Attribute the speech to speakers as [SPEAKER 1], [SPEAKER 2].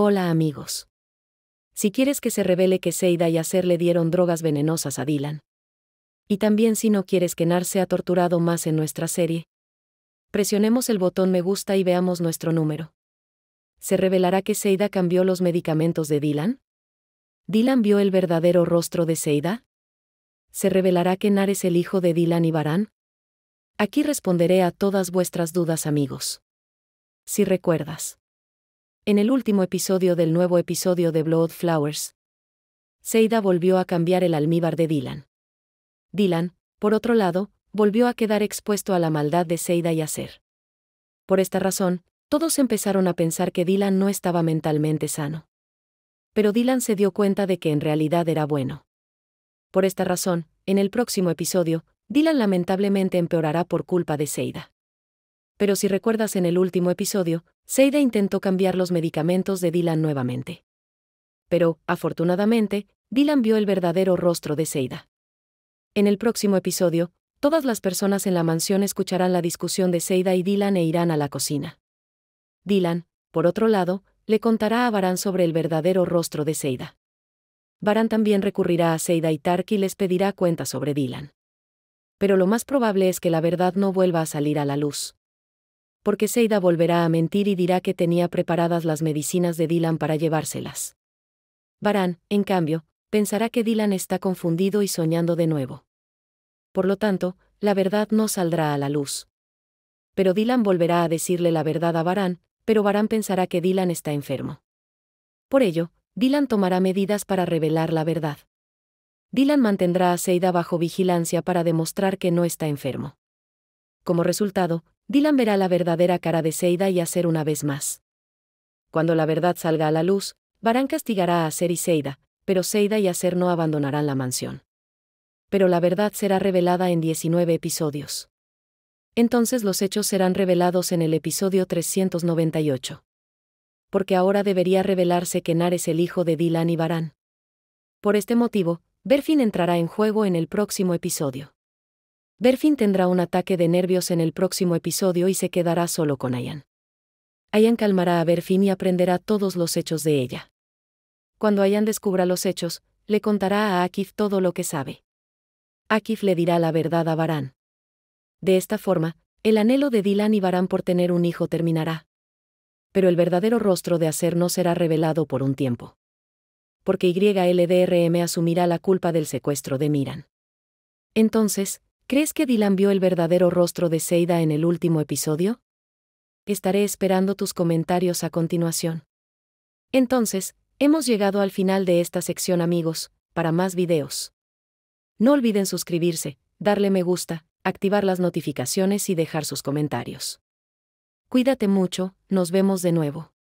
[SPEAKER 1] Hola amigos. Si quieres que se revele que Seida y Acer le dieron drogas venenosas a Dylan. Y también si no quieres que Nar sea torturado más en nuestra serie. Presionemos el botón me gusta y veamos nuestro número. ¿Se revelará que Seida cambió los medicamentos de Dylan? ¿Dylan vio el verdadero rostro de Seida? ¿Se revelará que Nar es el hijo de Dylan y Barán? Aquí responderé a todas vuestras dudas amigos. Si recuerdas en el último episodio del nuevo episodio de Blood Flowers, Seida volvió a cambiar el almíbar de Dylan. Dylan, por otro lado, volvió a quedar expuesto a la maldad de Seida y Acer. Por esta razón, todos empezaron a pensar que Dylan no estaba mentalmente sano. Pero Dylan se dio cuenta de que en realidad era bueno. Por esta razón, en el próximo episodio, Dylan lamentablemente empeorará por culpa de Seida pero si recuerdas en el último episodio, Seida intentó cambiar los medicamentos de Dylan nuevamente. Pero, afortunadamente, Dylan vio el verdadero rostro de Seida. En el próximo episodio, todas las personas en la mansión escucharán la discusión de Seida y Dylan e irán a la cocina. Dylan, por otro lado, le contará a Baran sobre el verdadero rostro de Seida. Baran también recurrirá a Seida y Tark y les pedirá cuenta sobre Dylan. Pero lo más probable es que la verdad no vuelva a salir a la luz porque Seida volverá a mentir y dirá que tenía preparadas las medicinas de Dylan para llevárselas. Barán, en cambio, pensará que Dylan está confundido y soñando de nuevo. Por lo tanto, la verdad no saldrá a la luz. Pero Dylan volverá a decirle la verdad a Barán, pero Baran pensará que Dylan está enfermo. Por ello, Dylan tomará medidas para revelar la verdad. Dylan mantendrá a Seida bajo vigilancia para demostrar que no está enfermo. Como resultado, Dylan verá la verdadera cara de Seida y Acer una vez más. Cuando la verdad salga a la luz, Barán castigará a Acer y Seida, pero Seida y Acer no abandonarán la mansión. Pero la verdad será revelada en 19 episodios. Entonces los hechos serán revelados en el episodio 398. Porque ahora debería revelarse que Nar es el hijo de Dylan y Barán. Por este motivo, Berfin entrará en juego en el próximo episodio. Berfin tendrá un ataque de nervios en el próximo episodio y se quedará solo con Ayan. Ayan calmará a Berfin y aprenderá todos los hechos de ella. Cuando Ayan descubra los hechos, le contará a Akif todo lo que sabe. Akif le dirá la verdad a Barán. De esta forma, el anhelo de Dylan y Barán por tener un hijo terminará. Pero el verdadero rostro de Acer no será revelado por un tiempo. Porque YLDRM asumirá la culpa del secuestro de Miran. Entonces, ¿Crees que Dylan vio el verdadero rostro de Seida en el último episodio? Estaré esperando tus comentarios a continuación. Entonces, hemos llegado al final de esta sección amigos, para más videos. No olviden suscribirse, darle me gusta, activar las notificaciones y dejar sus comentarios. Cuídate mucho, nos vemos de nuevo.